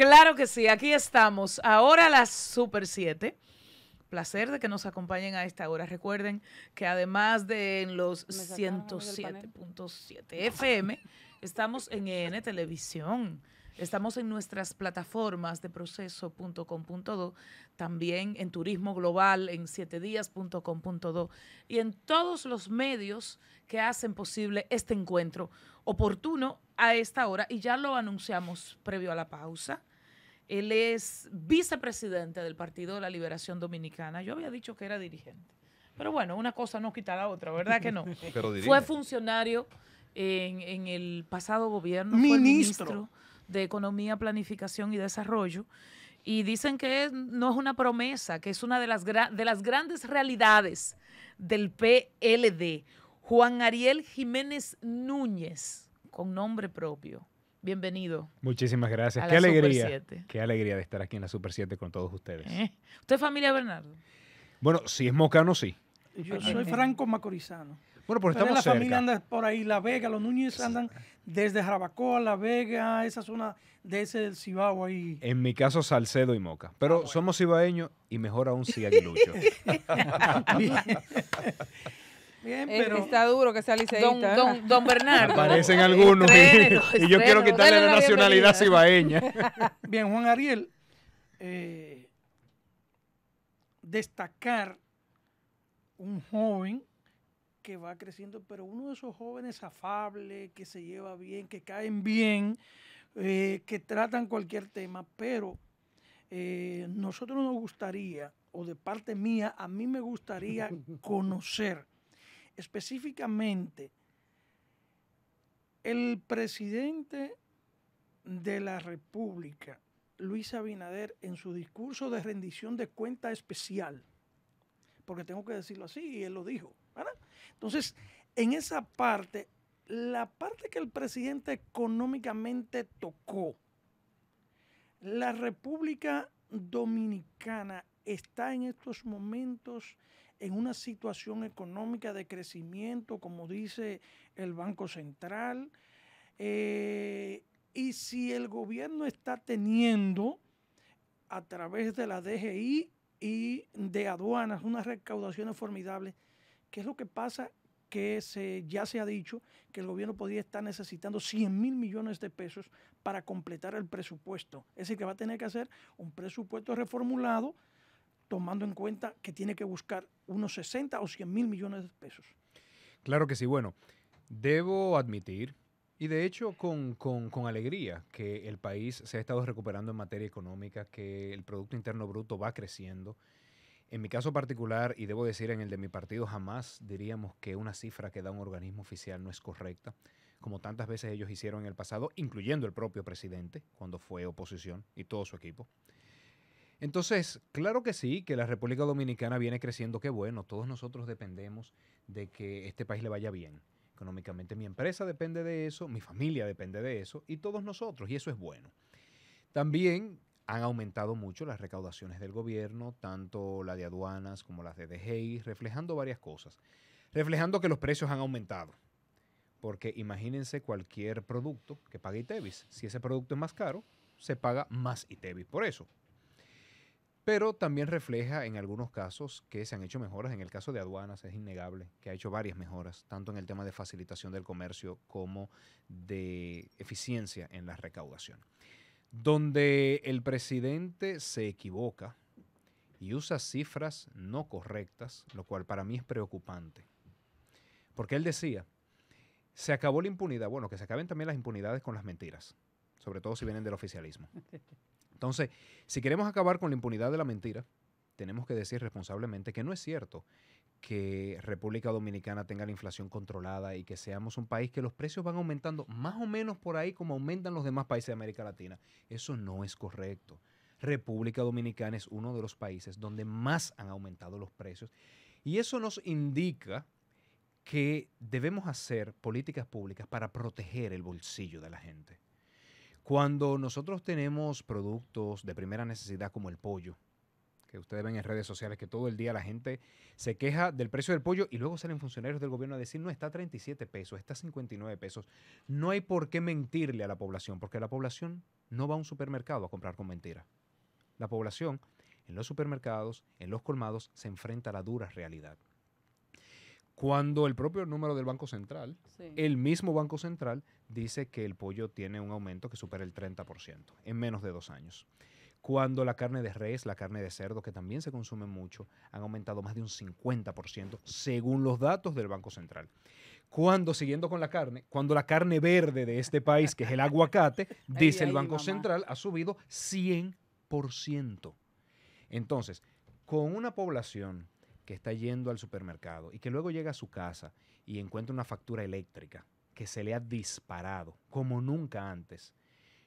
Claro que sí, aquí estamos. Ahora las Super 7. Placer de que nos acompañen a esta hora. Recuerden que además de en los 107.7 FM, estamos en e N Televisión. Estamos en nuestras plataformas de proceso.com.do, también en Turismo Global, en 7días.com.do y en todos los medios que hacen posible este encuentro oportuno a esta hora y ya lo anunciamos previo a la pausa él es vicepresidente del Partido de la Liberación Dominicana. Yo había dicho que era dirigente. Pero bueno, una cosa no quita la otra, ¿verdad que no? fue funcionario en, el pasado gobierno. Ministro. Fue ministro de Economía, Planificación y Desarrollo. Y dicen que no es una promesa, que es una de las, de las grandes realidades del PLD. Juan Ariel Jiménez Núñez, con nombre propio, Bienvenido. Muchísimas gracias. Qué alegría. Qué alegría de estar aquí en la Super 7 con todos ustedes. ¿Eh? ¿Usted es familia Bernardo? Bueno, si es mocano, sí. Yo soy franco macorizano. Bueno, pero, estamos estamos la familia anda por ahí, La Vega, los Núñez andan desde Jarabacoa, La Vega, esa zona de ese Cibao ahí. En mi caso, Salcedo y Moca. Pero ah, somos cibaeños y mejor aún si aguilucho. Bien, pero. Está duro que sea Don, Bernardo. Aparecen algunos. y, yo quiero quitarle la nacionalidad cibaeña. Bien, Juan Ariel. Eh, destacar un joven que va creciendo, pero uno de esos jóvenes afables, que se lleva bien, que caen bien, eh, que tratan cualquier tema, pero eh, nosotros nos gustaría, o de parte mía, a mí me gustaría conocer específicamente el presidente de la República, Luis Abinader, en su discurso de rendición de cuenta especial, porque tengo que decirlo así, y él lo dijo. Entonces, en esa parte, la parte que el presidente económicamente tocó, la República Dominicana está en estos momentos en una situación económica de crecimiento, como dice el Banco Central. Eh, y si el gobierno está teniendo a través de la DGI y de aduanas unas recaudaciones formidables, ¿qué es lo que pasa? Que se, ya se ha dicho que el gobierno podría estar necesitando 100 mil millones de pesos para completar el presupuesto. Es decir, que va a tener que hacer un presupuesto reformulado tomando en cuenta que tiene que buscar unos 60 o 100 mil millones de pesos. Claro que sí. Bueno, debo admitir, y de hecho con, con, alegría, que el país se ha estado recuperando en materia económica, que el Producto Interno Bruto va creciendo. En mi caso particular, y debo decir en el de mi partido, jamás diríamos que una cifra que da un organismo oficial no es correcta, como tantas veces ellos hicieron en el pasado, incluyendo el propio presidente, cuando fue oposición, y todo su equipo. Entonces, claro que sí, que la República Dominicana viene creciendo, qué bueno, todos nosotros dependemos de que este país le vaya bien económicamente. Mi empresa depende de eso, mi familia depende de eso y todos nosotros, y eso es bueno. También han aumentado mucho las recaudaciones del gobierno, tanto la de aduanas como las de DGI, reflejando varias cosas. Reflejando que los precios han aumentado. Porque imagínense cualquier producto que pague ITEVIS. Si ese producto es más caro, se paga más ITEVIS por eso pero también refleja en algunos casos que se han hecho mejoras. En el caso de aduanas es innegable que ha hecho varias mejoras, tanto en el tema de facilitación del comercio como de eficiencia en la recaudación. Donde el presidente se equivoca y usa cifras no correctas, lo cual para mí es preocupante. Porque él decía, se acabó la impunidad, bueno, que se acaben también las impunidades con las mentiras, sobre todo si vienen del oficialismo. Entonces, si queremos acabar con la impunidad de la mentira, tenemos que decir responsablemente que no es cierto que República Dominicana tenga la inflación controlada y que seamos un país que los precios van aumentando más o menos por ahí como aumentan los demás países de América Latina. Eso no es correcto. República Dominicana es uno de los países donde más han aumentado los precios y eso nos indica que debemos hacer políticas públicas para proteger el bolsillo de la gente. Cuando nosotros tenemos productos de primera necesidad como el pollo, que ustedes ven en redes sociales, que todo el día la gente se queja del precio del pollo y luego salen funcionarios del gobierno a decir, no, está a 37 pesos, está a 59 pesos. No hay por qué mentirle a la población, porque la población no va a un supermercado a comprar con mentira. La población en los supermercados, en los colmados, se enfrenta a la dura realidad cuando el propio número del Banco Central, el mismo Banco Central, dice que el pollo tiene un aumento que supera el 30% en menos de dos años. Cuando la carne de res, la carne de cerdo, que también se consume mucho, han aumentado más de un 50% según los datos del Banco Central. Cuando, siguiendo con la carne, cuando la carne verde de este país, que es el aguacate, dice el Banco Central, ha subido 100%. Entonces, con una población que está yendo al supermercado y que luego llega a su casa y encuentra una factura eléctrica que se le ha disparado como nunca antes,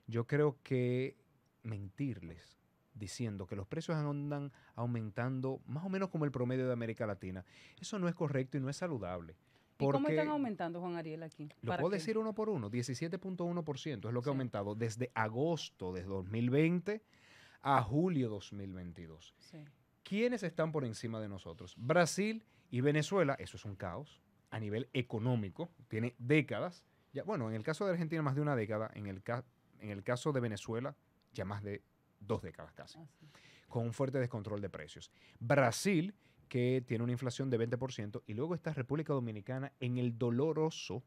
yo creo que mentirles diciendo que los precios andan aumentando más o menos como el promedio de América Latina, eso no es correcto y no es saludable. ¿Y cómo están aumentando, Juan Ariel, aquí? Lo puedo decir uno por uno, 17.1% es lo que ha aumentado desde agosto de 2020 a julio 2022. Sí. ¿Quiénes están por encima de nosotros? Brasil y Venezuela, eso es un caos a nivel económico, tiene décadas. bueno, en el caso de Argentina más de una década, en el, caso de Venezuela ya más de dos décadas casi, ah, con un fuerte descontrol de precios. Brasil, que tiene una inflación de 20%, y luego está República Dominicana en el doloroso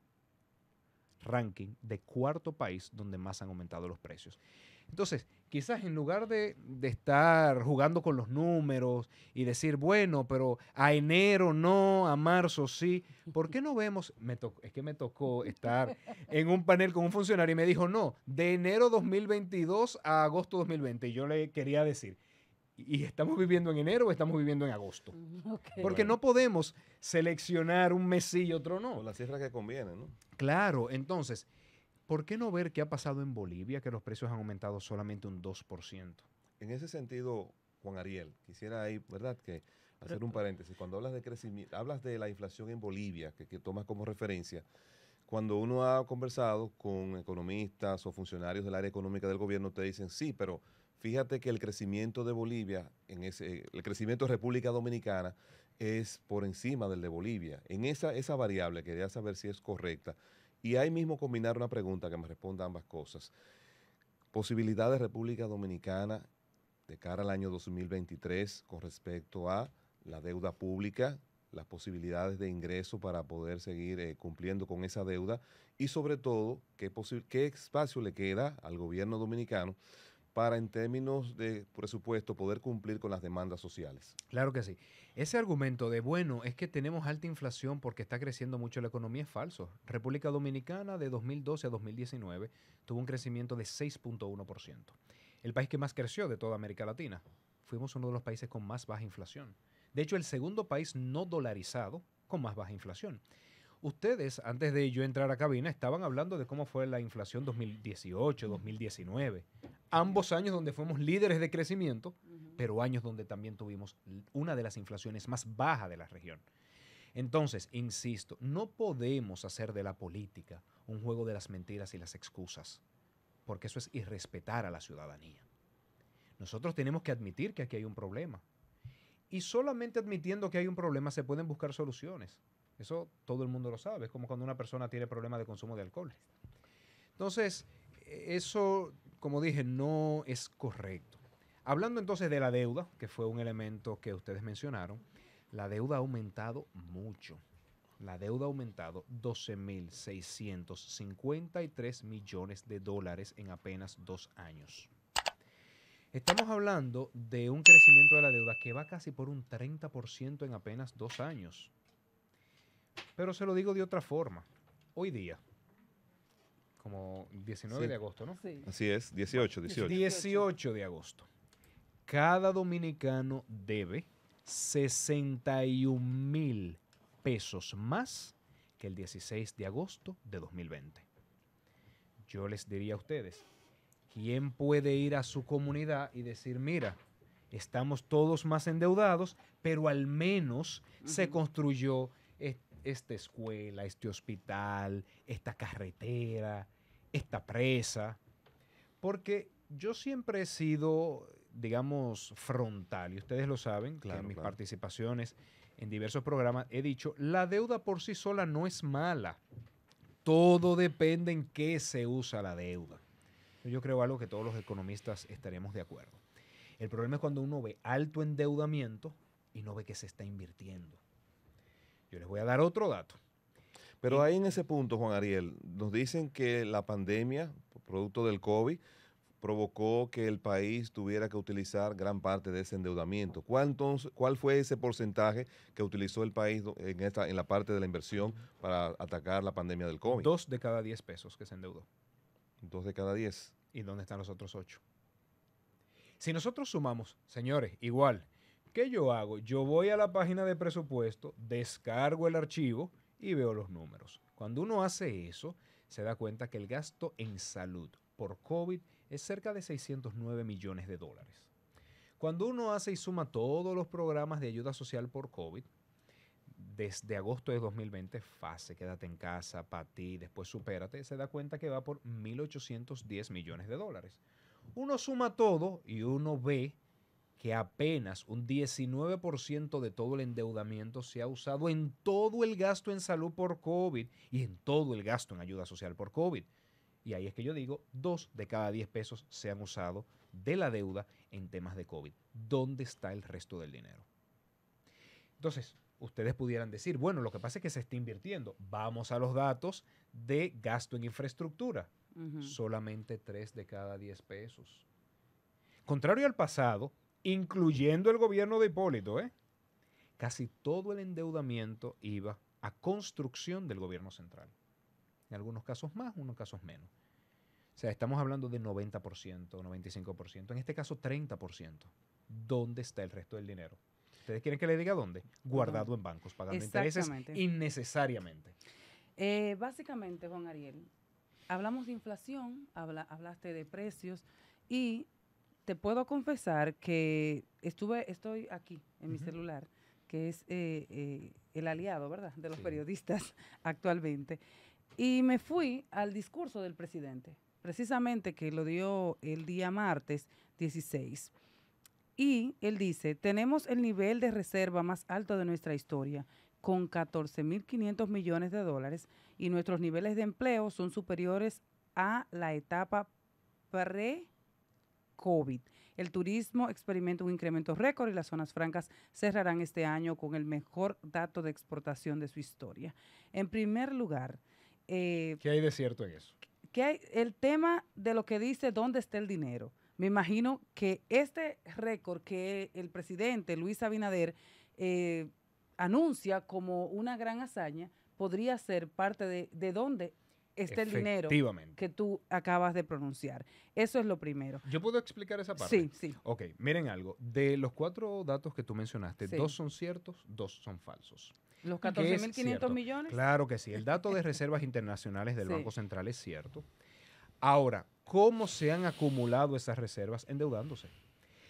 ranking de cuarto país donde más han aumentado los precios. Entonces, quizás en lugar de, estar jugando con los números y decir, bueno, pero a enero no, a marzo sí, ¿por qué no vemos? Me tocó, es que me tocó estar en un panel con un funcionario y me dijo, no, de enero 2022 a agosto 2020. Y yo le quería decir, ¿y estamos viviendo en enero o estamos viviendo en agosto? Mm, Porque no podemos seleccionar un mes y otro no. la cifra que conviene, ¿no? Claro, entonces, ¿por qué no ver qué ha pasado en Bolivia, que los precios han aumentado solamente un 2%? En ese sentido, Juan Ariel, quisiera ahí, ¿verdad? Que hacer un paréntesis. Cuando hablas de crecimiento, hablas de la inflación en Bolivia, que, tomas como referencia. Cuando uno ha conversado con economistas o funcionarios del área económica del gobierno, te dicen, sí, pero fíjate que el crecimiento de Bolivia, en ese, el crecimiento de República Dominicana es por encima del de Bolivia. En esa, esa variable, quería saber si es correcta. Y ahí mismo combinar una pregunta que me responda ambas cosas. Posibilidades República Dominicana de cara al año 2023 con respecto a la deuda pública, las posibilidades de ingreso para poder seguir eh, cumpliendo con esa deuda y sobre todo qué espacio le queda al gobierno dominicano para en términos de presupuesto poder cumplir con las demandas sociales. Claro que sí. Ese argumento de, bueno, es que tenemos alta inflación porque está creciendo mucho la economía es falso. República Dominicana de 2012 a 2019 tuvo un crecimiento de 6.1%. El país que más creció de toda América Latina. Fuimos uno de los países con más baja inflación. De hecho, el segundo país no dolarizado con más baja inflación. Ustedes, antes de yo entrar a cabina, estaban hablando de cómo fue la inflación 2018, 2019. Ambos años donde fuimos líderes de crecimiento, pero años donde también tuvimos una de las inflaciones más bajas de la región. Entonces, insisto, no podemos hacer de la política un juego de las mentiras y las excusas, porque eso es irrespetar a la ciudadanía. Nosotros tenemos que admitir que aquí hay un problema. Y solamente admitiendo que hay un problema se pueden buscar soluciones. Eso todo el mundo lo sabe. Es como cuando una persona tiene problemas de consumo de alcohol. Entonces, eso, como dije, no es correcto. Hablando entonces de la deuda, que fue un elemento que ustedes mencionaron, la deuda ha aumentado mucho. La deuda ha aumentado 12.653 millones de dólares en apenas dos años. Estamos hablando de un crecimiento de la deuda que va casi por un 30% en apenas dos años. Pero se lo digo de otra forma. Hoy día, como 19 de agosto, ¿no? Así es, 18, 18. 18 de agosto. Cada dominicano debe 61 mil pesos más que el 16 de agosto de 2020. Yo les diría a ustedes, ¿quién puede ir a su comunidad y decir, mira, estamos todos más endeudados, pero al menos se construyó este esta escuela, este hospital, esta carretera, esta presa, porque yo siempre he sido, digamos, frontal, y ustedes lo saben, claro, en mis participaciones en diversos programas he dicho, la deuda por sí sola no es mala, todo depende en qué se usa la deuda. Yo creo algo que todos los economistas estaremos de acuerdo. El problema es cuando uno ve alto endeudamiento y no ve que se está invirtiendo. Yo les voy a dar otro dato. Pero ahí en ese punto, Juan Ariel, nos dicen que la pandemia, producto del COVID, provocó que el país tuviera que utilizar gran parte de ese endeudamiento. ¿Cuál, cuál fue ese porcentaje que utilizó el país en, esta, en la parte de la inversión para atacar la pandemia del COVID? Dos de cada diez pesos que se endeudó. Dos de cada diez. ¿Y dónde están los otros ocho? Si nosotros sumamos, señores, igual, ¿Qué yo hago? Yo voy a la página de presupuesto, descargo el archivo y veo los números. Cuando uno hace eso, se da cuenta que el gasto en salud por COVID es cerca de 609 millones de dólares. Cuando uno hace y suma todos los programas de ayuda social por COVID, desde agosto de 2020, fase, quédate en casa, para ti, después supérate, se da cuenta que va por 1.810 millones de dólares. Uno suma todo y uno ve que apenas un 19% de todo el endeudamiento se ha usado en todo el gasto en salud por COVID y en todo el gasto en ayuda social por COVID. Y ahí es que yo digo, dos de cada 10 pesos se han usado de la deuda en temas de COVID. ¿Dónde está el resto del dinero? Entonces, ustedes pudieran decir, bueno, lo que pasa es que se está invirtiendo. Vamos a los datos de gasto en infraestructura. Solamente 3 de cada 10 pesos. Contrario al pasado, incluyendo el gobierno de Hipólito, ¿eh? casi todo el endeudamiento iba a construcción del gobierno central. En algunos casos más, en unos casos menos. O sea, estamos hablando de 90%, 95%, en este caso 30%. ¿Dónde está el resto del dinero? ¿Ustedes quieren que le diga dónde? Guardado en bancos, pagando intereses innecesariamente. Eh, básicamente, Juan Ariel, hablamos de inflación, hablaste de precios y te puedo confesar que estuve, estoy aquí en mi celular, que es eh, eh, el aliado, ¿verdad?, de los periodistas actualmente. Y me fui al discurso del presidente, precisamente que lo dio el día martes 16. Y él dice, tenemos el nivel de reserva más alto de nuestra historia, con 14.500 millones de dólares, y nuestros niveles de empleo son superiores a la etapa pre COVID. El turismo experimenta un incremento récord y las zonas francas cerrarán este año con el mejor dato de exportación de su historia. En primer lugar, eh, ¿qué hay de cierto en eso? el tema de lo que dice dónde está el dinero. Me imagino que este récord que el presidente Luis Abinader eh, anuncia como una gran hazaña podría ser parte de, de dónde este el dinero que tú acabas de pronunciar. Eso es lo primero. ¿Yo puedo explicar esa parte? Sí, sí. Ok, miren algo. De los cuatro datos que tú mencionaste, dos son ciertos, dos son falsos. ¿Los 14.500 millones? Claro que sí. El dato de reservas internacionales del Banco Central es cierto. Ahora, ¿cómo se han acumulado esas reservas endeudándose?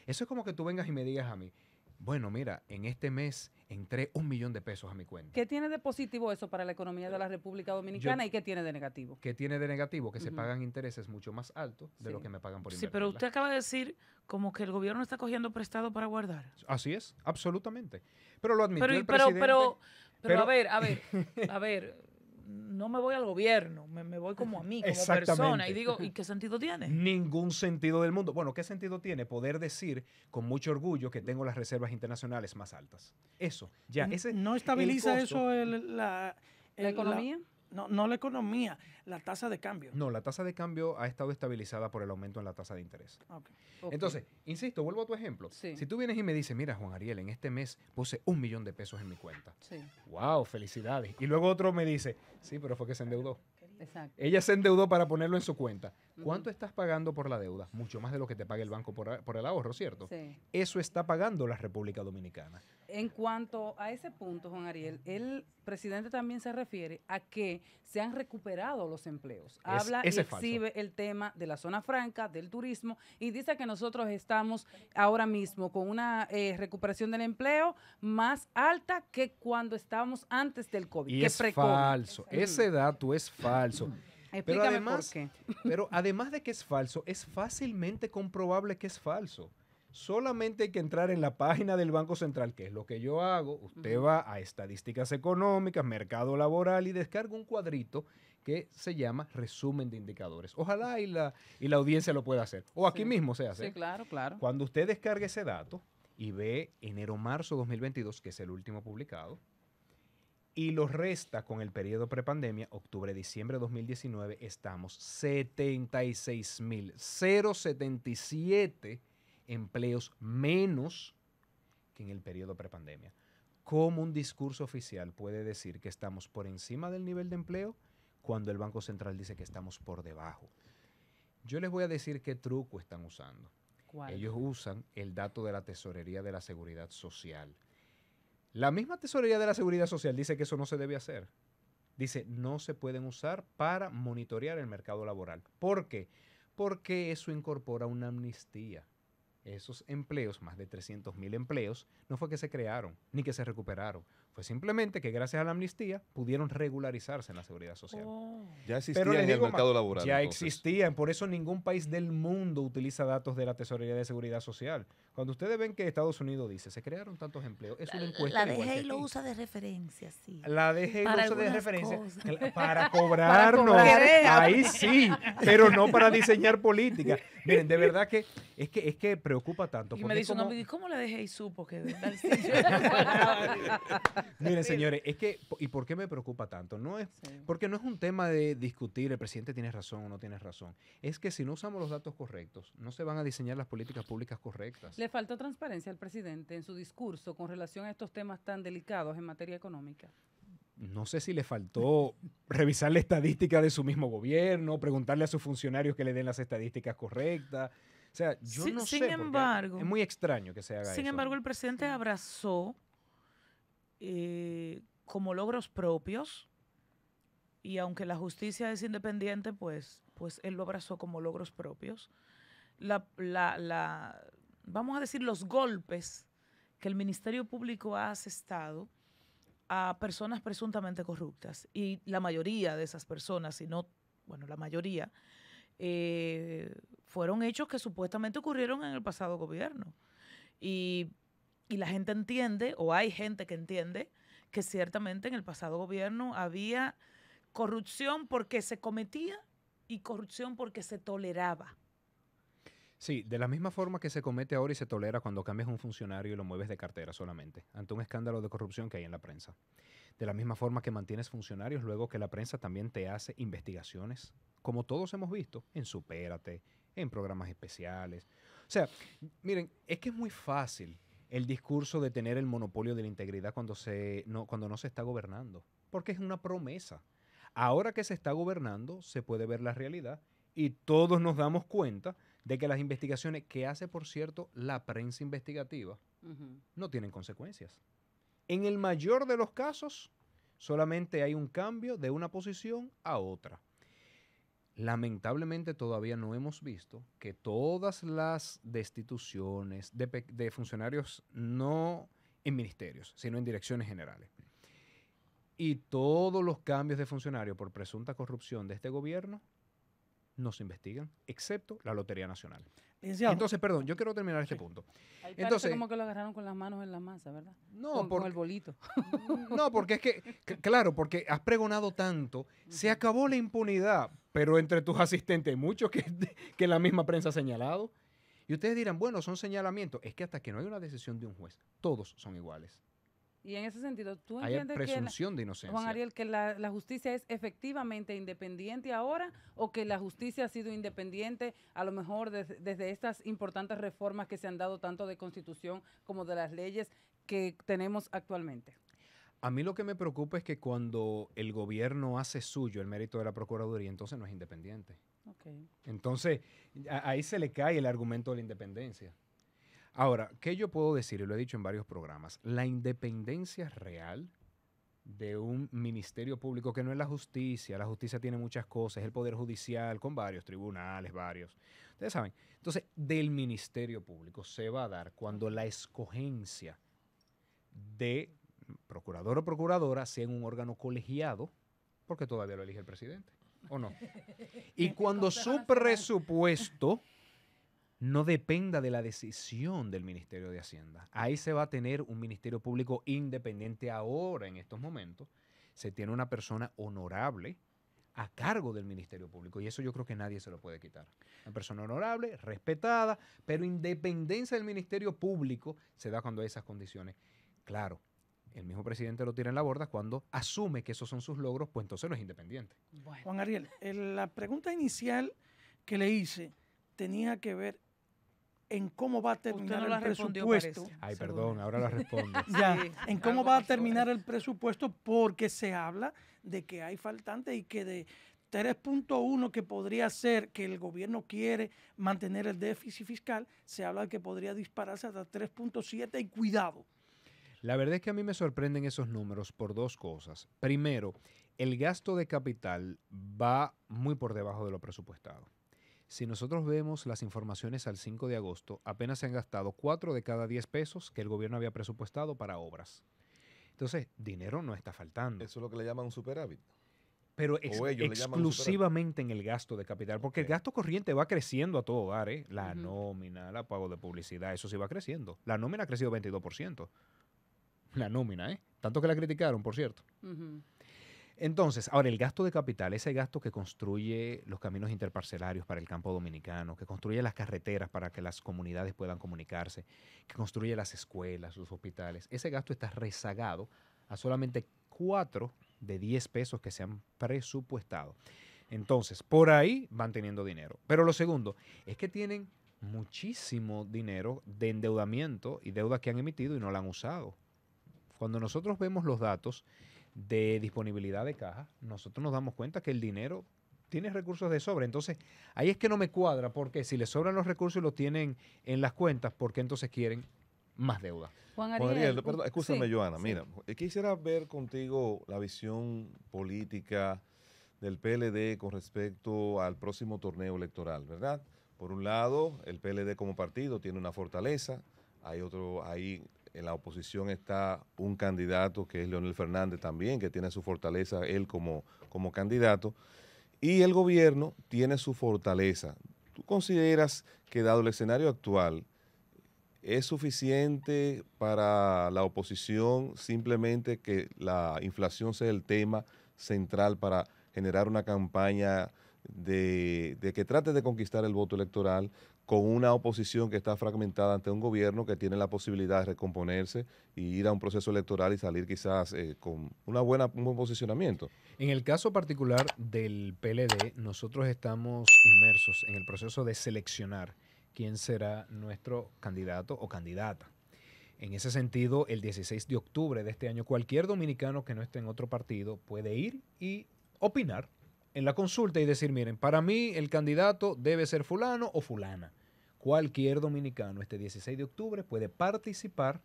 Eso es como que tú vengas y me digas a mí, bueno, mira, en este mes entré un millón de pesos a mi cuenta. ¿Qué tiene de positivo eso para la economía de la República Dominicana y qué tiene de negativo? ¿Qué tiene de negativo? Que se pagan intereses mucho más altos de lo que me pagan por invertir. Sí, pero usted acaba de decir como que el gobierno está cogiendo prestado para guardar. Así es, absolutamente. Pero lo admitió pero, el Pero, pero, pero, pero a ver, a ver, a ver, no me voy al gobierno, me, voy como a mí, como persona. Y digo, ¿y qué sentido tiene? Ningún sentido del mundo. Bueno, ¿qué sentido tiene poder decir con mucho orgullo que tengo las reservas internacionales más altas? Eso, ya. Ese, ¿No estabiliza eso la, la economía? No, no la economía, la tasa de cambio. No, la tasa de cambio ha estado estabilizada por el aumento en la tasa de interés. Entonces, insisto, vuelvo a tu ejemplo. Si tú vienes y me dices, mira, Juan Ariel, en este mes puse un millón de pesos en mi cuenta. Sí. ¡Wow! Felicidades. Y luego otro me dice, sí, pero fue que se endeudó. Exacto. Ella se endeudó para ponerlo en su cuenta. ¿Cuánto estás pagando por la deuda? Mucho más de lo que te paga el banco por, el ahorro, ¿cierto? Eso está pagando la República Dominicana. En cuanto a ese punto, Juan Ariel, el presidente también se refiere a que se han recuperado los empleos. Habla y exhibe el tema de la zona franca, del turismo, y dice que nosotros estamos ahora mismo con una eh, recuperación del empleo más alta que cuando estábamos antes del COVID. Y es falso. Ese dato es falso. Explícame pero además, Pero además de que es falso, es fácilmente comprobable que es falso. Solamente hay que entrar en la página del Banco Central, que es lo que yo hago. Usted va a estadísticas económicas, mercado laboral y descarga un cuadrito que se llama resumen de indicadores. Ojalá y la, y la audiencia lo pueda hacer. O aquí mismo se hace. Sí, claro, claro. Cuando usted descargue ese dato y ve enero-marzo 2022, que es el último publicado, y lo resta con el periodo prepandemia, octubre-diciembre de 2019, estamos 76.077 empleos menos que en el periodo prepandemia. ¿Cómo un discurso oficial puede decir que estamos por encima del nivel de empleo cuando el Banco Central dice que estamos por debajo? Yo les voy a decir qué truco están usando. ¿Cuál? Ellos usan el dato de la tesorería de la seguridad social la misma Tesorería de la Seguridad Social dice que eso no se debe hacer. Dice, no se pueden usar para monitorear el mercado laboral. ¿Por qué? Porque eso incorpora una amnistía. Esos empleos, más de 300,000 mil empleos, no fue que se crearon ni que se recuperaron, fue simplemente que gracias a la amnistía pudieron regularizarse en la seguridad social. Oh. Ya existían en el mercado laboral. Ya existían, por eso ningún país del mundo utiliza datos de la Tesorería de Seguridad Social. Cuando ustedes ven que Estados Unidos dice, se crearon tantos empleos, es una encuesta. La DGI lo usa de referencia, sí. La DGI lo usa de referencia para cobrarnos. ahí sí, pero no para diseñar política. Miren, de verdad que es que, es que preocupa tanto. Y me dice, ¿cómo la DGI supo que de Miren, señores, es que, ¿y por qué me preocupa tanto? No es, Porque no es un tema de discutir el presidente tiene razón o no tiene razón. Es que si no usamos los datos correctos, no se van a diseñar las políticas públicas correctas. Le faltó transparencia al presidente en su discurso con relación a estos temas tan delicados en materia económica no sé si le faltó revisar la estadística de su mismo gobierno, preguntarle a sus funcionarios que le den las estadísticas correctas. O sea, yo no sé. Sin embargo, es muy extraño que se haga eso. Sin embargo, el presidente abrazó eh, como logros propios y aunque la justicia es independiente, pues, pues él lo abrazó como logros propios. La, la, vamos a decir, los golpes que el Ministerio Público ha asestado a personas presuntamente corruptas y la mayoría de esas personas, si no, bueno, la mayoría, eh, fueron hechos que supuestamente ocurrieron en el pasado gobierno. Y y la gente entiende, o hay gente que entiende, que ciertamente en el pasado gobierno había corrupción porque se cometía y corrupción porque se toleraba. Sí, de la misma forma que se comete ahora y se tolera cuando cambias un funcionario y lo mueves de cartera solamente, ante un escándalo de corrupción que hay en la prensa. De la misma forma que mantienes funcionarios luego que la prensa también te hace investigaciones, como todos hemos visto, en Supérate, en programas especiales. O sea, miren, es que es muy fácil el discurso de tener el monopolio de la integridad cuando, se, no, cuando no se está gobernando, porque es una promesa. Ahora que se está gobernando, se puede ver la realidad y todos nos damos cuenta de que las investigaciones que hace, por cierto, la prensa investigativa no tienen consecuencias. En el mayor de los casos, solamente hay un cambio de una posición a otra lamentablemente todavía no hemos visto que todas las destituciones de, funcionarios no en ministerios, sino en direcciones generales, y todos los cambios de funcionarios por presunta corrupción de este gobierno, no se investigan, excepto la Lotería Nacional. Entonces, perdón, yo quiero terminar este punto. Entonces, como que lo agarraron con las manos en la masa, ¿verdad? No, el bolito. No, porque es que, claro, porque has pregonado tanto, se acabó la impunidad pero entre tus asistentes hay muchos que, la misma prensa ha señalado. Y ustedes dirán, bueno, son señalamientos. Es que hasta que no hay una decisión de un juez, todos son iguales. Y en ese sentido, ¿tú Hay entiendes presunción que de inocencia. Juan Ariel, que la, justicia es efectivamente independiente ahora o que la justicia ha sido independiente a lo mejor desde estas importantes reformas que se han dado tanto de constitución como de las leyes que tenemos actualmente? A mí lo que me preocupa es que cuando el gobierno hace suyo el mérito de la Procuraduría, entonces no es independiente. Entonces, ahí se le cae el argumento de la independencia. Ahora, ¿qué yo puedo decir? Y lo he dicho en varios programas. La independencia real de un ministerio público que no es la justicia, la justicia tiene muchas cosas, el Poder Judicial con varios tribunales, varios. Ustedes saben. Entonces, del ministerio público se va a dar cuando la escogencia de procurador o procuradora sea en un órgano colegiado, porque todavía lo elige el presidente, ¿o no? Y cuando su presupuesto no dependa de la decisión del Ministerio de Hacienda, ahí se va a tener un Ministerio Público independiente ahora, en estos momentos, se tiene una persona honorable a cargo del Ministerio Público. Y eso yo creo que nadie se lo puede quitar. Una persona honorable, respetada, pero independencia del Ministerio Público se da cuando hay esas condiciones. Claro, el mismo presidente lo tira en la borda cuando asume que esos son sus logros, pues entonces no es independiente. Juan Ariel, la pregunta inicial que le hice tenía que ver en cómo va a terminar el presupuesto. Ay, perdón, ahora la respondo. ya, en cómo va a terminar el presupuesto porque se habla de que hay faltantes y que de 3.1 que podría ser que el gobierno quiere mantener el déficit fiscal, se habla de que podría dispararse hasta 3.7 y cuidado la verdad es que a mí me sorprenden esos números por dos cosas. Primero, el gasto de capital va muy por debajo de lo presupuestado. Si nosotros vemos las informaciones al 5 de agosto, apenas se han gastado 4 de cada 10 pesos que el gobierno había presupuestado para obras. Entonces, dinero no está faltando. Eso es lo que le llaman un superávit. Pero exclusivamente en el gasto de capital, porque el gasto corriente va creciendo a todo hogar. ¿eh? la nómina, el pago de publicidad, eso sí va creciendo. La nómina ha crecido 22%. la nómina, ¿eh? Tanto que la criticaron, por cierto. Entonces, ahora el gasto de capital, ese gasto que construye los caminos interparcelarios para el campo dominicano, que construye las carreteras para que las comunidades puedan comunicarse, que construye las escuelas, los hospitales, ese gasto está rezagado a solamente 4 de 10 pesos que se han presupuestado. Entonces, por ahí van teniendo dinero. Pero lo segundo es que tienen muchísimo dinero de endeudamiento y deuda que han emitido y no la han usado. Cuando nosotros vemos los datos de disponibilidad de caja, nosotros nos damos cuenta que el dinero tiene recursos de sobra. Entonces, ahí es que no me cuadra, porque si les sobran los recursos y los tienen en las cuentas, ¿por qué entonces quieren más deuda? Juan Ariel, perdón, escúchame, Joana, mira, quisiera ver contigo la visión política del PLD con respecto al próximo torneo electoral, ¿verdad? Por un lado, el PLD como partido tiene una fortaleza, hay otro, hay en la oposición está un candidato que es Leonel Fernández también, que tiene su fortaleza él como, como candidato. Y el gobierno tiene su fortaleza. ¿Tú consideras que dado el escenario actual es suficiente para la oposición simplemente que la inflación sea el tema central para generar una campaña de, de que trate de conquistar el voto electoral, con una oposición que está fragmentada ante un gobierno que tiene la posibilidad de recomponerse y ir a un proceso electoral y salir quizás eh, con una buena, un buen posicionamiento. En el caso particular del PLD, nosotros estamos inmersos en el proceso de seleccionar quién será nuestro candidato o candidata. En ese sentido, el 16 de octubre de este año, cualquier dominicano que no esté en otro partido puede ir y opinar en la consulta y decir, miren, para mí el candidato debe ser fulano o fulana cualquier dominicano este 16 de octubre puede participar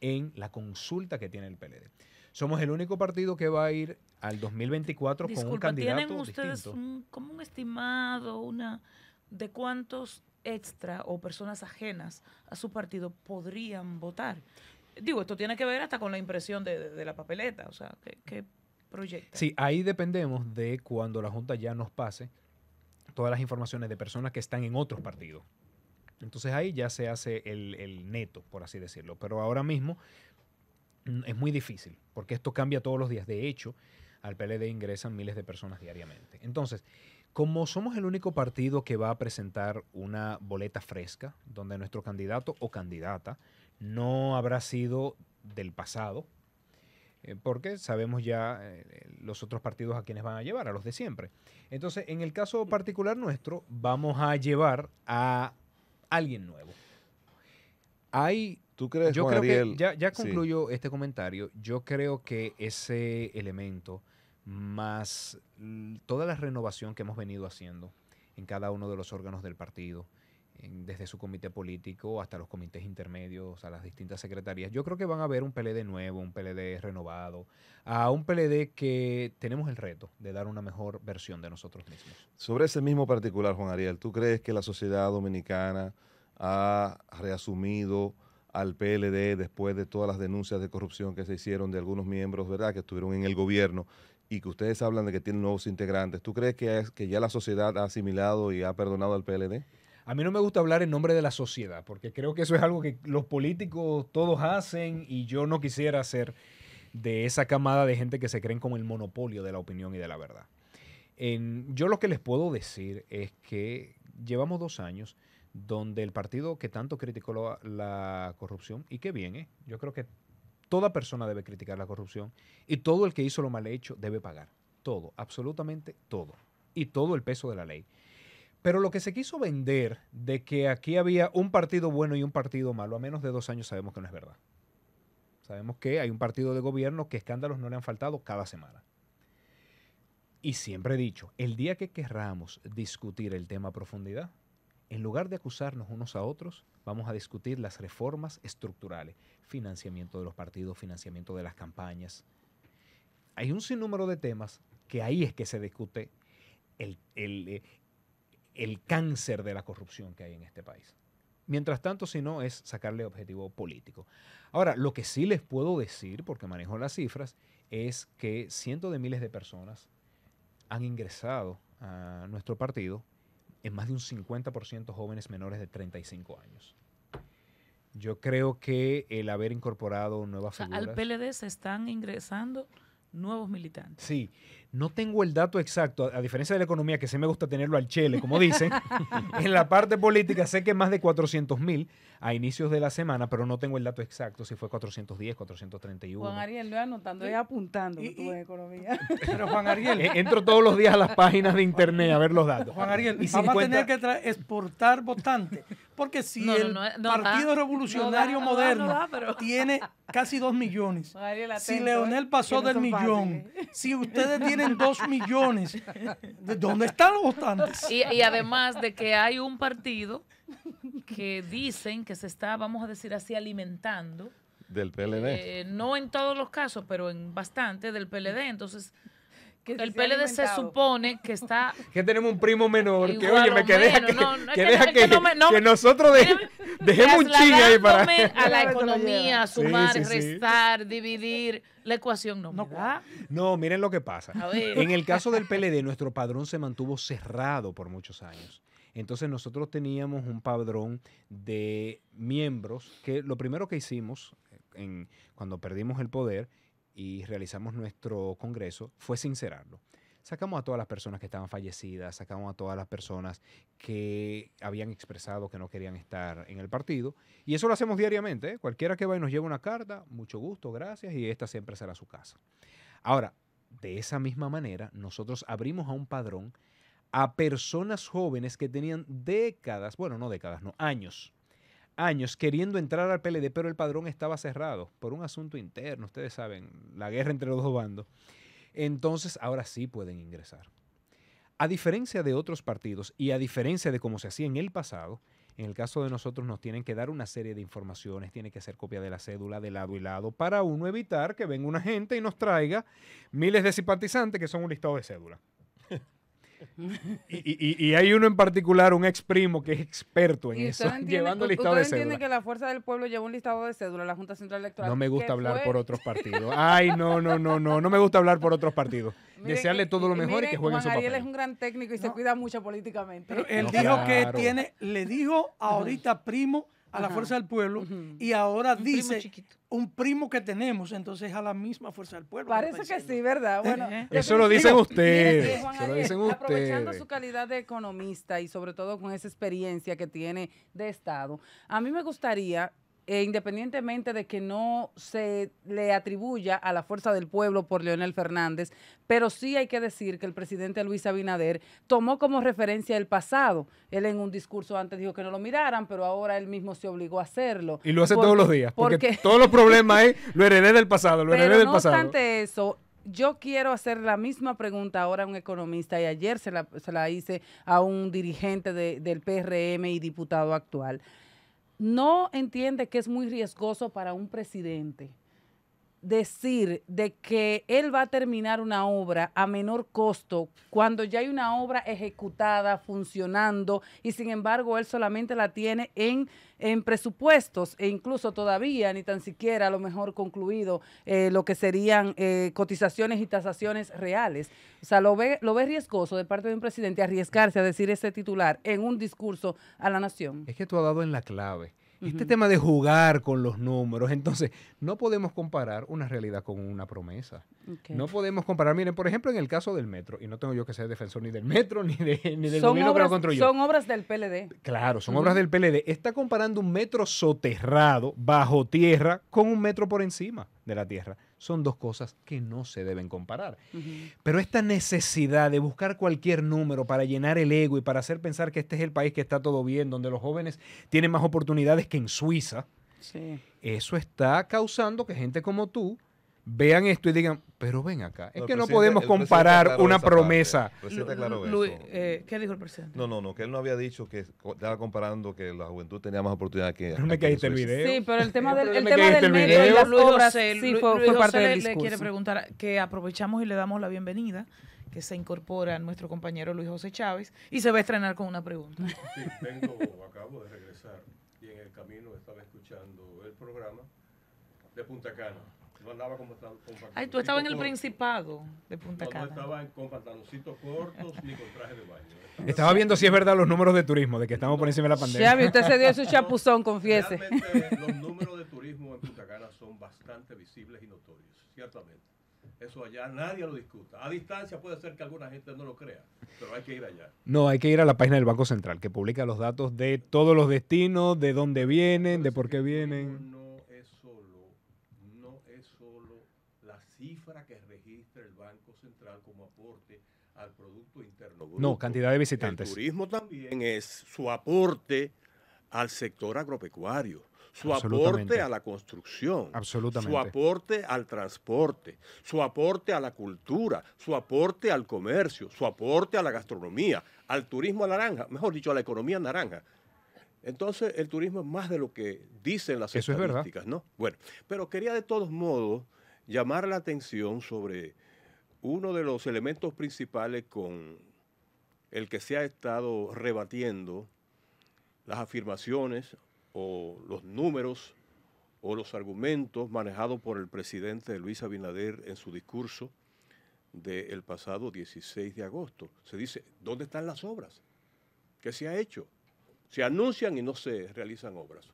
en la consulta que tiene el PLD. Somos el único partido que va a ir al 2024 con un candidato ¿tienen ustedes como un estimado una de cuántos extra o personas ajenas a su partido podrían votar? Digo, esto tiene que ver hasta con la impresión de, la papeleta, o sea, ¿qué, qué proyecta? Sí, ahí dependemos de cuando la Junta ya nos pase todas las informaciones de personas que están en otros partidos. Entonces ahí ya se hace el, neto, por así decirlo. Pero ahora mismo mm, es muy difícil, porque esto cambia todos los días. De hecho, al PLD ingresan miles de personas diariamente. Entonces, como somos el único partido que va a presentar una boleta fresca, donde nuestro candidato o candidata no habrá sido del pasado, eh, porque sabemos ya eh, eh, los otros partidos a quienes van a llevar, a los de siempre. Entonces, en el caso particular nuestro, vamos a llevar a alguien nuevo. Hay, tú crees, yo creo que ya, concluyo este comentario. Yo creo que ese elemento más toda la renovación que hemos venido haciendo en cada uno de los órganos del partido, desde su comité político hasta los comités intermedios, a las distintas secretarías. Yo creo que van a haber un PLD nuevo, un PLD renovado, a un PLD que tenemos el reto de dar una mejor versión de nosotros mismos. Sobre ese mismo particular, Juan Ariel, ¿tú crees que la sociedad dominicana ha reasumido al PLD después de todas las denuncias de corrupción que se hicieron de algunos miembros, ¿verdad?, que estuvieron en el gobierno y que ustedes hablan de que tienen nuevos integrantes. ¿Tú crees que, que ya la sociedad ha asimilado y ha perdonado al PLD? A mí no me gusta hablar en nombre de la sociedad, porque creo que eso es algo que los políticos todos hacen y yo no quisiera ser de esa camada de gente que se creen como el monopolio de la opinión y de la verdad. yo lo que les puedo decir es que llevamos dos años donde el partido que tanto criticó la, la corrupción, y qué bien, ¿eh? yo creo que toda persona debe criticar la corrupción y todo el que hizo lo mal hecho debe pagar. Todo, absolutamente todo. Y todo el peso de la ley. Pero lo que se quiso vender de que aquí había un partido bueno y un partido malo, a menos de dos años sabemos que no es verdad. Sabemos que hay un partido de gobierno que escándalos no le han faltado cada semana. Y siempre he dicho, el día que querramos discutir el tema a profundidad, en lugar de acusarnos unos a otros, vamos a discutir las reformas estructurales, financiamiento de los partidos, financiamiento de las campañas. Hay un sinnúmero de temas que ahí es que se discute el, el, eh, el cáncer de la corrupción que hay en este país. Mientras tanto, si no, es sacarle objetivo político. Ahora, lo que sí les puedo decir, porque manejo las cifras, es que cientos de miles de personas han ingresado a nuestro partido, en más de un 50% jóvenes menores de 35 años. Yo creo que el haber incorporado nuevas figuras... Al PLD se están ingresando nuevos militantes. Sí, no tengo el dato exacto, a, diferencia de la economía, que sí me gusta tenerlo al chele, como dicen, en la parte política sé que más de 400 mil a inicios de la semana, pero no tengo el dato exacto, si fue 410, 431. Juan Ariel lo anotando, voy apuntando, economía. Pero Juan Ariel... Eh, entro todos los días a las páginas de internet a ver los datos. Juan Ariel, y vamos a tener que exportar votantes, porque si el Partido Revolucionario Moderno tiene casi dos millones, si Leonel ¿eh? pasó del millón, si ustedes tienen dos millones, ¿de dónde están los votantes? Y, además de que hay un partido que dicen que se está, vamos a decir así, alimentando del PLD. Eh, no en todos los casos, pero en bastante del PLD. Entonces, el PLD se supone que está. que tenemos un primo menor que, oye, me que deja que, que, nosotros dejemos un ching ahí para. A la economía, sumar, restar, dividir. La ecuación no, no No, miren lo que pasa. En el caso del PLD, nuestro padrón se mantuvo cerrado por muchos años. Entonces nosotros teníamos un padrón de miembros que lo primero que hicimos eh, en, cuando perdimos el poder y realizamos nuestro congreso fue sincerarlo. Sacamos a todas las personas que estaban fallecidas, sacamos a todas las personas que habían expresado que no querían estar en el partido. Y eso lo hacemos diariamente. ¿eh? Cualquiera que va y nos lleva una carta, mucho gusto, gracias, y esta siempre será su casa. Ahora, de esa misma manera, nosotros abrimos a un padrón a personas jóvenes que tenían décadas, bueno, no décadas, no, años años queriendo entrar al PLD, pero el padrón estaba cerrado por un asunto interno, ustedes saben, la guerra entre los dos bandos. Entonces ahora sí pueden ingresar. A diferencia de otros partidos y a diferencia de cómo se hacía en el pasado, en el caso de nosotros nos tienen que dar una serie de informaciones, tiene que ser copia de la cédula de lado y lado para uno evitar que venga una gente y nos traiga miles de simpatizantes que son un listado de cédula. y, hay uno en particular, un ex primo, que es experto en eso, llevando el listado de cédula. entiende que la Fuerza del Pueblo lleva un listado de cédula la Junta Central Electoral? No me gusta hablar por otros partidos. Ay, no, no, no, no, no me gusta hablar por otros partidos. Desearle todo lo mejor y que jueguen su papel. Ariel es un gran técnico y se cuida mucho políticamente. él dijo que tiene, le dijo ahorita primo a la Fuerza del Pueblo y ahora dice un primo que tenemos, entonces a la misma fuerza del pueblo. Parece que sí, ¿verdad? Eh, eh. eso lo dicen ustedes. aprovechando su calidad de economista y sobre todo con esa experiencia que tiene de Estado, a mí me gustaría eh, independientemente de que no se le atribuya a la fuerza del pueblo por Leonel Fernández, pero sí hay que decir que el presidente Luis Abinader tomó como referencia el pasado. Él en un discurso antes dijo que no lo miraran, pero ahora él mismo se obligó a hacerlo. Y lo hace todos los días, porque, todos los problemas lo heredé del pasado, lo del no obstante eso, yo quiero hacer la misma pregunta ahora a un economista y ayer se la, hice a un dirigente del PRM y diputado actual no entiende que es muy riesgoso para un presidente decir de que él va a terminar una obra a menor costo cuando ya hay una obra ejecutada, funcionando y sin embargo él solamente la tiene en, presupuestos e incluso todavía ni tan siquiera a lo mejor concluido eh, lo que serían eh, cotizaciones y tasaciones reales. O sea, lo ve, lo ve riesgoso de parte de un presidente arriesgarse a decir ese titular en un discurso a la nación. Es que tú has dado en la clave. Este tema de jugar con los números, entonces no podemos comparar una realidad con una promesa. No podemos comparar, miren, por ejemplo, en el caso del metro, y no tengo yo que ser defensor ni del metro ni, de, ni del son obras, que Son obras del PLD. Claro, son obras del PLD. Está comparando un metro soterrado, bajo tierra, con un metro por encima de la tierra son dos cosas que no se deben comparar. Pero esta necesidad de buscar cualquier número para llenar el ego y para hacer pensar que este es el país que está todo bien, donde los jóvenes tienen más oportunidades que en Suiza, eso está causando que gente como tú vean esto y digan, pero ven acá, es que no podemos comparar una promesa. Eh, ¿Qué dijo el presidente? No, no, no, que él no había dicho que estaba comparando que la juventud tenía más oportunidad que... No me caíste el Sí, pero el tema del, el tema del medio y las sí, fue, parte del le quiere preguntar que aprovechamos y le damos la bienvenida que se incorpora nuestro compañero Luis José Chávez y se va a estrenar con una pregunta. Sí, tengo, acabo de regresar y en el camino estaba escuchando el programa de Punta Cana andaba con, Ay, tú estabas en el Principado de Punta Cana. No, no estaba con pantaloncitos cortos ni con traje de baño. Estaba, viendo si es verdad los números de turismo, de que estamos por encima de la pandemia. Ya, usted se dio su chapuzón, confiese. los números de turismo en Punta Cana son bastante visibles y notorios, ciertamente. Eso allá nadie lo discuta. A distancia puede ser que alguna gente no lo crea, pero hay que ir allá. No, hay que ir a la página del Banco Central, que publica los datos de todos los destinos, de dónde vienen, de por qué vienen No, cantidad de visitantes. El turismo también es su aporte al sector agropecuario, su aporte a la construcción, su aporte al transporte, su aporte a la cultura, su aporte al comercio, su aporte a la gastronomía, al turismo naranja, mejor dicho, a la economía naranja. Entonces, el turismo es más de lo que dicen las Eso estadísticas, es ¿no? Bueno, pero quería de todos modos llamar la atención sobre uno de los elementos principales con el que se ha estado rebatiendo las afirmaciones o los números o los argumentos manejados por el presidente Luis Abinader en su discurso del pasado 16 de agosto. Se dice, ¿dónde están las obras? ¿Qué se ha hecho? Se anuncian y no se realizan obras.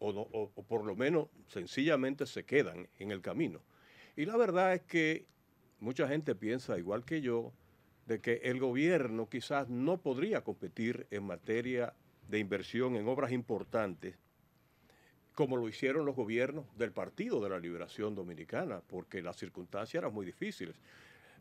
o por lo menos sencillamente se quedan en el camino. Y la verdad es que mucha gente piensa, igual que yo, de que el gobierno quizás no podría competir en materia de inversión en obras importantes como lo hicieron los gobiernos del Partido de la Liberación Dominicana, porque las circunstancias eran muy difíciles.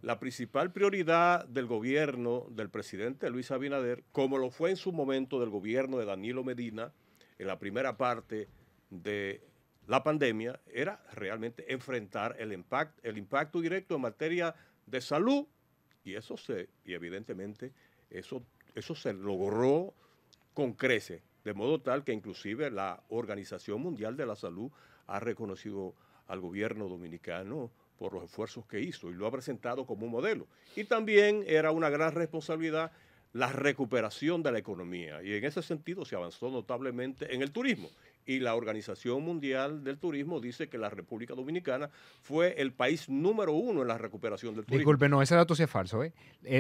La principal prioridad del gobierno del presidente Luis Abinader, como lo fue en su momento del gobierno de Danilo Medina, en la primera parte de la pandemia era realmente enfrentar el, el impacto directo en materia de salud y eso se, y evidentemente eso, eso se logró con creces, de modo tal que inclusive la Organización Mundial de la Salud ha reconocido al gobierno dominicano por los esfuerzos que hizo y lo ha presentado como un modelo. Y también era una gran responsabilidad la recuperación de la economía y en ese sentido se avanzó notablemente en el turismo y la Organización Mundial del Turismo dice que la República Dominicana fue el país número uno en la recuperación del turismo. Disculpe, no, ese dato sí es falso. ¿eh?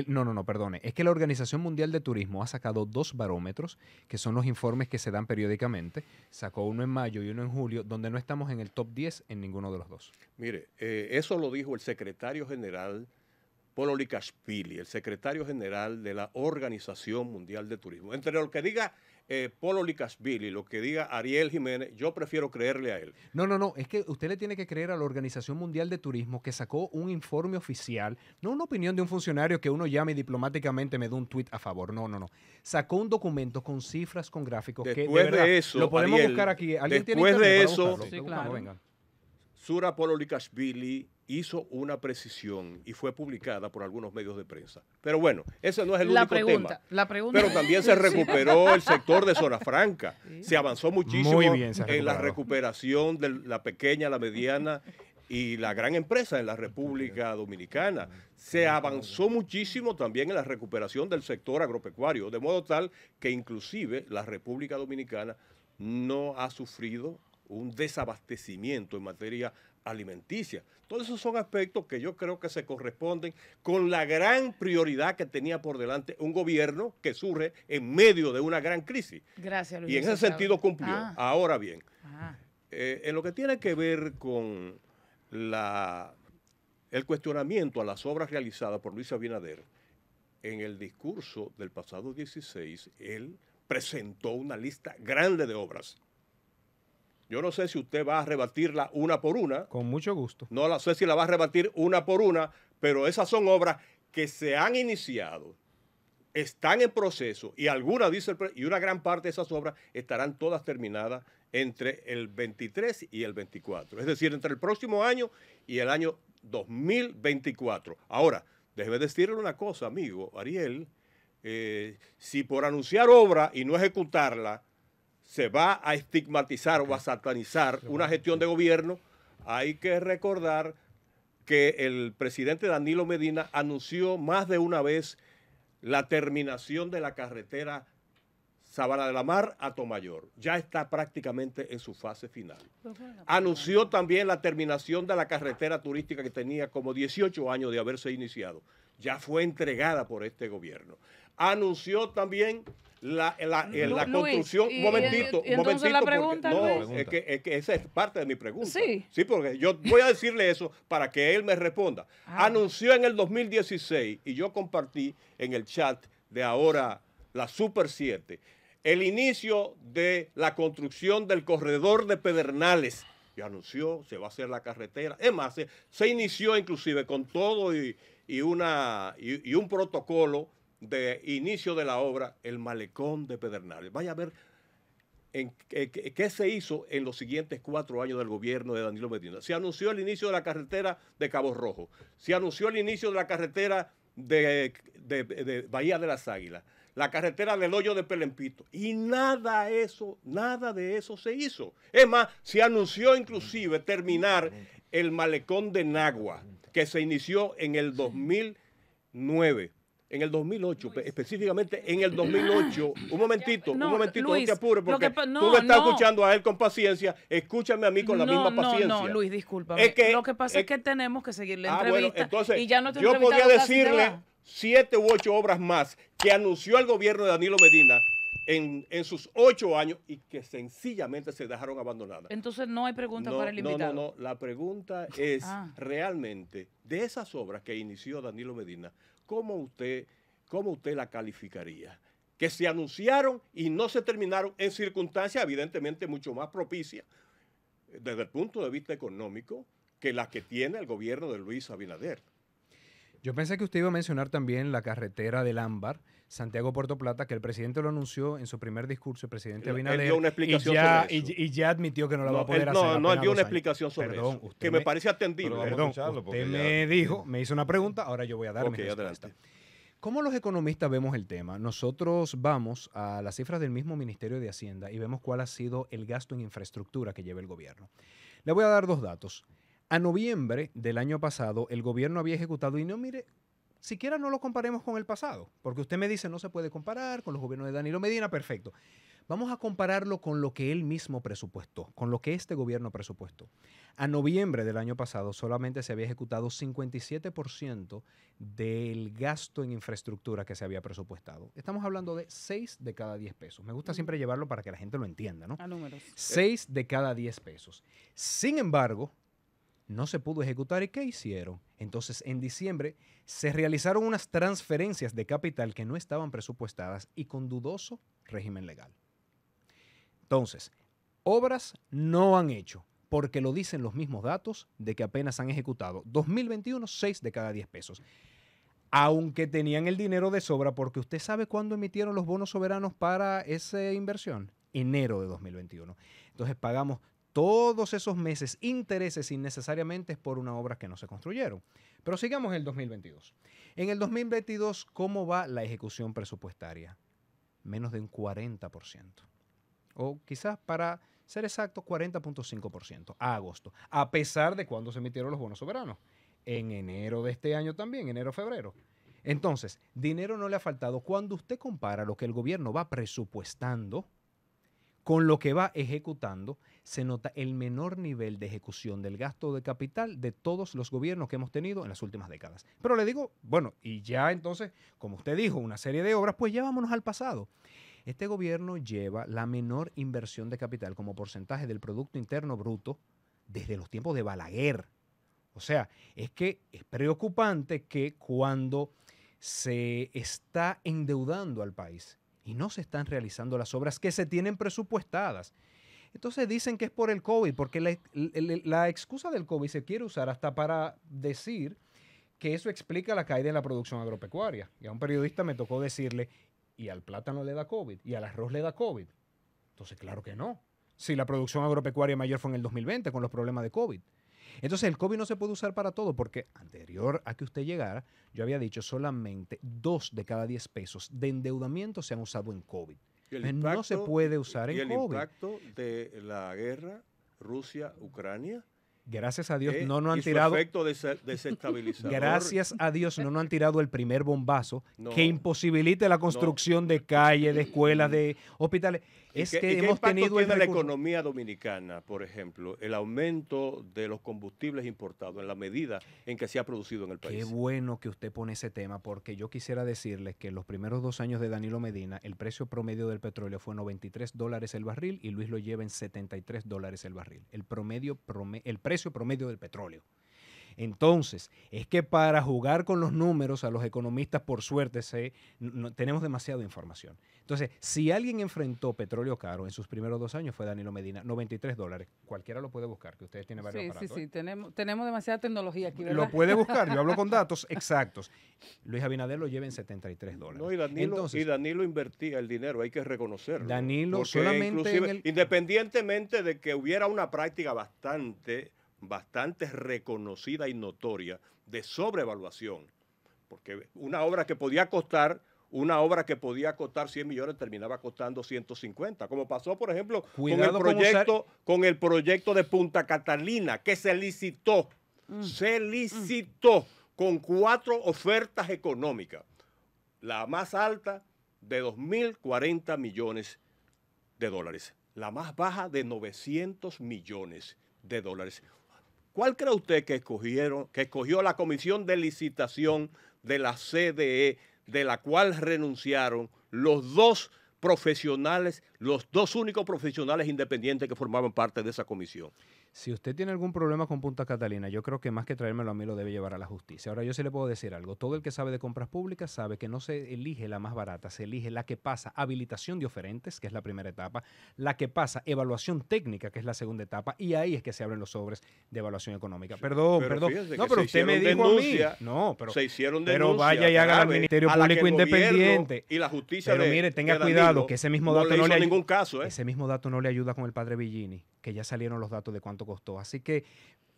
no, no, no, perdone. Es que la Organización Mundial de Turismo ha sacado dos barómetros, que son los informes que se dan periódicamente. Sacó uno en mayo y uno en julio, donde no estamos en el top 10 en ninguno de los dos. Mire, eh, eso lo dijo el secretario general. Polo Licaspili, el secretario general de la Organización Mundial de Turismo. Entre lo que diga eh, Polo Licasvili, lo que diga Ariel Jiménez, yo prefiero creerle a él. No, no, no, es que usted le tiene que creer a la Organización Mundial de Turismo que sacó un informe oficial, no una opinión de un funcionario que uno llame y diplomáticamente me dé un tuit a favor, no, no, no. Sacó un documento con cifras, con gráficos que de, eso, lo podemos buscar aquí. ¿Alguien después tiene de eso, sí, Sura Pololikashvili hizo una precisión y fue publicada por algunos medios de prensa. Pero bueno, ese no es el único tema. La pregunta. Pero también se recuperó el sector de Zona Franca. Se avanzó muchísimo en la recuperación de la pequeña, la mediana y la gran empresa en la República Dominicana. Se avanzó muchísimo también en la recuperación del sector agropecuario, de modo tal que inclusive la República Dominicana no ha sufrido un desabastecimiento en materia alimenticia. Todos esos son aspectos que yo creo que se corresponden con la gran prioridad que tenía por delante un gobierno que surge en medio de una gran crisis. Gracias, Luis. Y en ese sentido cumplió. Ah. Ahora bien, ah. eh, en lo que tiene que ver con el cuestionamiento a las obras realizadas por Luis Abinader, en el discurso del pasado 16, él presentó una lista grande de obras yo no sé si usted va a rebatirla una por una. Con mucho gusto. No la, sé si la va a rebatir una por una, pero esas son obras que se han iniciado, están en proceso y algunas, dice el, y una gran parte de esas obras estarán todas terminadas entre el 23 y el 24. Es decir, entre el próximo año y el año 2024. Ahora, déjeme decirle una cosa, amigo Ariel. Eh, si por anunciar obra y no ejecutarla, se va a estigmatizar o a satanizar una gestión de gobierno, hay que recordar que el presidente Danilo Medina anunció más de una vez la terminación de la carretera Sabana de la Mar a Tomayor. Ya está prácticamente en su fase final. Pues pues anunció también la terminación de la carretera turística que tenía como 18 años de haberse iniciado ya fue entregada por este gobierno. Anunció también la, eh, construcción. un momentito, un momentito. no, es que, esa es parte de mi pregunta. Sí. Sí, porque yo voy a decirle eso para que él me responda. Ah. Anunció en el 2016, y yo compartí en el chat de ahora la Super 7, el inicio de la construcción del corredor de Pedernales. Y anunció, se va a hacer la carretera. Es más, se inició inclusive con todo y, y, una, y, un protocolo de inicio de la obra, el malecón de Pedernales. Vaya a ver en, eh, qué se hizo en los siguientes cuatro años del gobierno de Danilo Medina. Se anunció el inicio de la carretera de Cabo Rojo, se anunció el inicio de la carretera de, Bahía de las Águilas, la carretera del hoyo de Pelempito. Y nada eso, nada de eso se hizo. Es más, se anunció inclusive terminar el malecón de Nagua que se inició en el 2009. En el 2008, específicamente en el 2008. Un momentito, un momentito, no te apures, porque tú me estás escuchando a él con paciencia, escúchame a mí con la misma paciencia. No, no, Luis, discúlpame. lo que pasa es, que tenemos que seguir la ah, entrevista. yo podía decirle siete u ocho obras más que anunció el gobierno de Danilo Medina en, sus ocho años y que sencillamente se dejaron abandonadas. Entonces no hay pregunta para el invitado. No, no, no. La pregunta es ah. realmente de esas obras que inició Danilo Medina, ¿cómo usted, cómo usted la calificaría? Que se anunciaron y no se terminaron en circunstancias evidentemente mucho más propicias eh, desde el punto de vista económico que las que tiene el gobierno de Luis Abinader. Yo pensé que usted iba a mencionar también la carretera del Ámbar, Santiago Puerto Plata, que el presidente lo anunció en su primer discurso, el presidente Abinader, y, ya, admitió que no, la va a poder hacer. No, no, él dio una explicación sobre eso, que me, parece atendido. Perdón, usted me dijo, me hizo una pregunta, ahora yo voy a dar mi respuesta. ¿Cómo los economistas vemos el tema? Nosotros vamos a las cifras del mismo Ministerio de Hacienda y vemos cuál ha sido el gasto en infraestructura que lleva el gobierno. Le voy a dar dos datos. A noviembre del año pasado, el gobierno había ejecutado, y no mire siquiera no lo comparemos con el pasado, porque usted me dice no se puede comparar con los gobiernos de Danilo Medina, perfecto. Vamos a compararlo con lo que él mismo presupuestó, con lo que este gobierno presupuestó. A noviembre del año pasado solamente se había ejecutado 57% del gasto en infraestructura que se había presupuestado. Estamos hablando de 6 de cada 10 pesos. Me gusta mm. siempre llevarlo para que la gente lo entienda, ¿no? A números. 6 de cada 10 pesos. Sin embargo, no se pudo ejecutar. ¿Y qué hicieron? Entonces, en diciembre se realizaron unas transferencias de capital que no estaban presupuestadas y con dudoso régimen legal. Entonces, obras no han hecho, porque lo dicen los mismos datos de que apenas han ejecutado. 2021, 6 de cada 10 pesos. Aunque tenían el dinero de sobra, porque usted sabe cuándo emitieron los bonos soberanos para esa inversión. Enero de 2021. Entonces pagamos todos esos meses intereses innecesariamente por una obra que no se construyeron. Pero sigamos en el 2022. En el 2022, ¿cómo va la ejecución presupuestaria? Menos de un 40%. O quizás para ser exacto, 40.5% a agosto, a pesar de cuando se emitieron los bonos soberanos. En enero de este año también, enero-febrero. Entonces, dinero no le ha faltado. Cuando usted compara lo que el gobierno va presupuestando con lo que va ejecutando, se nota el menor nivel de ejecución del gasto de capital de todos los gobiernos que hemos tenido en las últimas décadas. Pero le digo, bueno, y ya entonces, como usted dijo, una serie de obras, pues ya al pasado. Este gobierno lleva la menor inversión de capital como porcentaje del Producto Interno Bruto desde los tiempos de Balaguer. O sea, es que es preocupante que cuando se está endeudando al país y no se están realizando las obras que se tienen presupuestadas, entonces dicen que es por el COVID, porque la, excusa del COVID se quiere usar hasta para decir que eso explica la caída en la producción agropecuaria. Y a un periodista me tocó decirle, y al plátano le da COVID, y al arroz le da COVID. Entonces, claro que no. Si la producción agropecuaria mayor fue en el 2020 con los problemas de COVID. Entonces, el COVID no se puede usar para todo porque anterior a que usted llegara, yo había dicho solamente dos de cada 10 pesos de endeudamiento se han usado en COVID. Eh, no se puede usar en el impacto de la guerra Rusia-Ucrania. Gracias a Dios eh, no nos han tirado. Gracias a Dios no han tirado el primer bombazo que imposibilite la construcción de calles, de escuelas, de hospitales. Es que hemos tenido tiene la economía dominicana, por ejemplo, el aumento de los combustibles importados en la medida en que se ha producido en el país? Qué bueno que usted pone ese tema, porque yo quisiera decirles que en los primeros dos años de Danilo Medina, el precio promedio del petróleo fue 93 dólares el barril y Luis lo lleva en 73 dólares el barril. El, promedio, el precio promedio del petróleo. Entonces, es que para jugar con los números, a los economistas, por suerte, tenemos demasiada información. Entonces, si alguien enfrentó petróleo caro en sus primeros dos años fue Danilo Medina, 93 dólares. Cualquiera lo puede buscar, que ustedes tienen varios Sí, sí, sí, tenemos, tenemos demasiada tecnología aquí, ¿verdad? Lo puede buscar, yo hablo con datos exactos. Luis Abinader lo lleva en 73 dólares. y Danilo, invertía el dinero, hay que reconocerlo. Danilo solamente... Independientemente de que hubiera una práctica bastante bastante reconocida y notoria de sobrevaluación, porque una obra que podía costar una obra que podía costar 100 millones terminaba costando 150, como pasó, por ejemplo, con el, proyecto, con, el proyecto de Punta Catalina, que se licitó, mm. se mm. licitó con cuatro ofertas económicas, la más alta de 2.040 millones de dólares, la más baja de 900 millones de dólares. ¿Cuál cree usted que escogieron, que escogió la comisión de licitación de la CDE, de la cual renunciaron los dos profesionales, los dos únicos profesionales independientes que formaban parte de esa comisión? Si usted tiene algún problema con Punta Catalina, yo creo que más que traérmelo a mí lo debe llevar a la justicia. Ahora yo sí le puedo decir algo. Todo el que sabe de compras públicas sabe que no se elige la más barata, se elige la que pasa habilitación de oferentes, que es la primera etapa, la que pasa evaluación técnica, que es la segunda etapa, y ahí es que se abren los sobres de evaluación económica. perdón, perdón. No, pero usted me dijo a mí. No, pero, se hicieron denuncia, pero vaya y haga al Ministerio Público Independiente. Y la justicia Pero mire, tenga cuidado, que ese mismo dato no le ayuda. Caso, ¿eh? Ese mismo dato no le ayuda con el padre Villini que ya salieron los datos de cuánto costó. Así que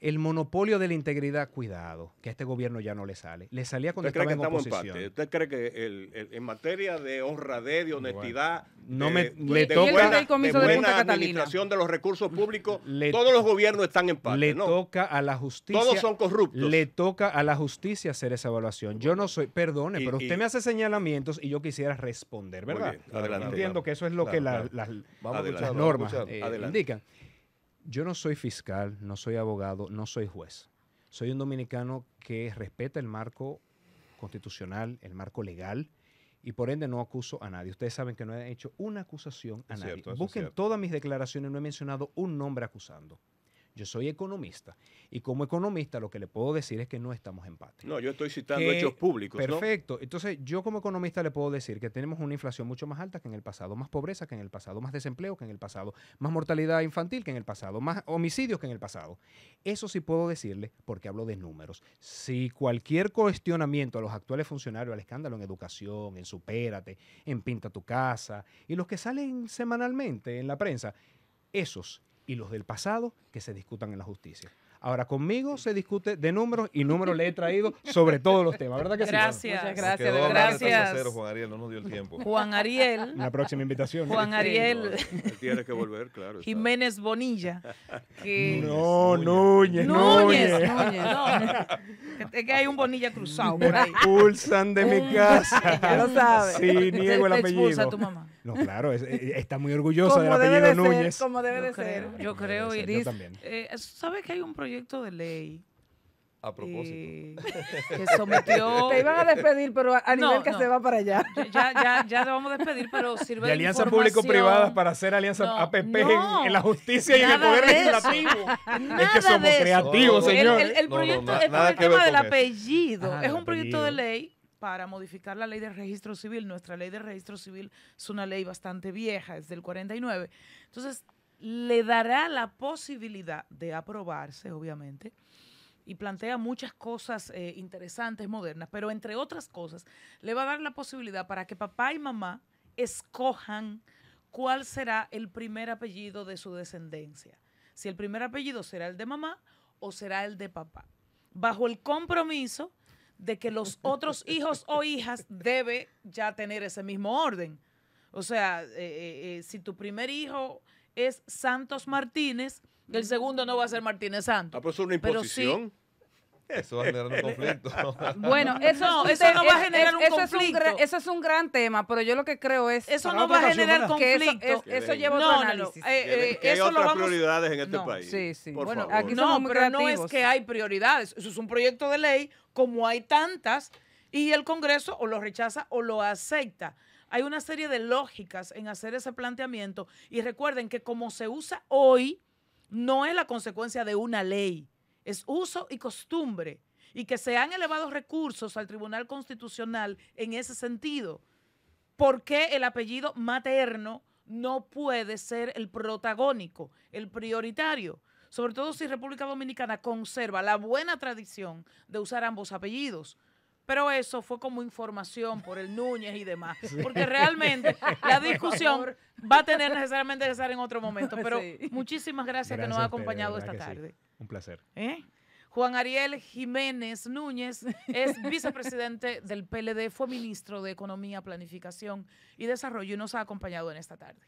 el monopolio de la integridad, cuidado, que a este gobierno ya no le sale. Le salía cuando ¿Usted cree que en oposición. ¿Usted cree que en materia de honradez, de honestidad, no me, de, le de buena, de administración de los recursos públicos, todos los gobiernos están en parte? Le toca a la justicia. Todos son corruptos. Le toca a la justicia hacer esa evaluación. Yo no soy, perdone, pero usted me hace señalamientos y yo quisiera responder, ¿verdad? Entiendo que eso es lo que las, normas eh, indican. Yo no soy fiscal, no soy abogado, no soy juez. Soy un dominicano que respeta el marco constitucional, el marco legal, y por ende no acuso a nadie. Ustedes saben que no he hecho una acusación a nadie. Busquen todas mis declaraciones, no he mencionado un nombre acusando. Yo soy economista y como economista lo que le puedo decir es que no estamos en paz. No, yo estoy citando hechos públicos. Perfecto. Entonces, yo como economista le puedo decir que tenemos una inflación mucho más alta que en el pasado, más pobreza que en el pasado, más desempleo que en el pasado, más mortalidad infantil que en el pasado, más homicidios que en el pasado. Eso sí puedo decirle porque hablo de números. Si cualquier cuestionamiento a los actuales funcionarios, al escándalo en educación, en supérate, en pinta tu casa y los que salen semanalmente en la prensa, esos y los del pasado que se discutan en la justicia. Ahora conmigo se discute de números y números le he traído sobre todos los temas, ¿verdad que gracias, sí? Muchas gracias, gracias. Juan Ariel, no nos dio el tiempo. Juan Ariel. La próxima invitación. Juan Ariel. Tienes que volver, claro. Jiménez Bonilla. No, Núñez, Núñez. Núñez, Es que hay un Bonilla cruzado. por ahí. expulsan de mi casa. Ya lo sabes. Sí, niego el apellido. Te a tu mamá. No, claro, eh, eh, está muy orgullosa del apellido de Núñez. como debe de ser. Yo creo, Iris. sabes eh, ¿Sabe que hay un proyecto de ley? A propósito. que sometió. Te iban a despedir, pero a nivel que se va para allá. Ya, ya, ya lo vamos a despedir, pero sirve de. alianza público privadas para hacer alianza APP en, la justicia y en el poder legislativo. es que somos creativos, señor. El, proyecto ah, es el tema del apellido. es un proyecto de ley para modificar la ley de registro civil. Nuestra ley de registro civil es una ley bastante vieja, es del 49. Entonces, le dará la posibilidad de aprobarse, obviamente, y plantea muchas cosas eh, interesantes, modernas, pero entre otras cosas, le va a dar la posibilidad para que papá y mamá escojan cuál será el primer apellido de su descendencia. Si el primer apellido será el de mamá o será el de papá. Bajo el compromiso de que los otros hijos o hijas debe ya tener ese mismo orden. O sea, eh, eh, eh, si tu primer hijo es Santos Martínez, el segundo no va a ser Martínez Santos. Ah, una imposición. Eso va a generar un conflicto. Bueno, eso, no, eso no va a generar un conflicto. eso es un gran tema, pero yo lo que creo es. Eso no va a generar conflicto. eso, lleva no, otro análisis. Eh, eh, hay otras prioridades en este país. Sí, sí. bueno, Aquí no, no es que hay prioridades. Eso es un proyecto de ley, como hay tantas, y el Congreso o lo rechaza o lo acepta. Hay una serie de lógicas en hacer ese planteamiento. Y recuerden que como se usa hoy, no es la consecuencia de una ley es uso y costumbre y que se han elevado recursos al Tribunal Constitucional en ese sentido. porque el apellido materno no puede ser el protagónico, el prioritario? Sobre todo si República Dominicana conserva la buena tradición de usar ambos apellidos. Pero eso fue como información por el Núñez y demás. Porque realmente la discusión va a tener necesariamente que ser en otro momento. Pero muchísimas gracias, que nos ha acompañado esta tarde. Un placer. ¿Eh? Juan Ariel Jiménez Núñez es vicepresidente del PLD, fue ministro de Economía, Planificación y Desarrollo y nos ha acompañado en esta tarde.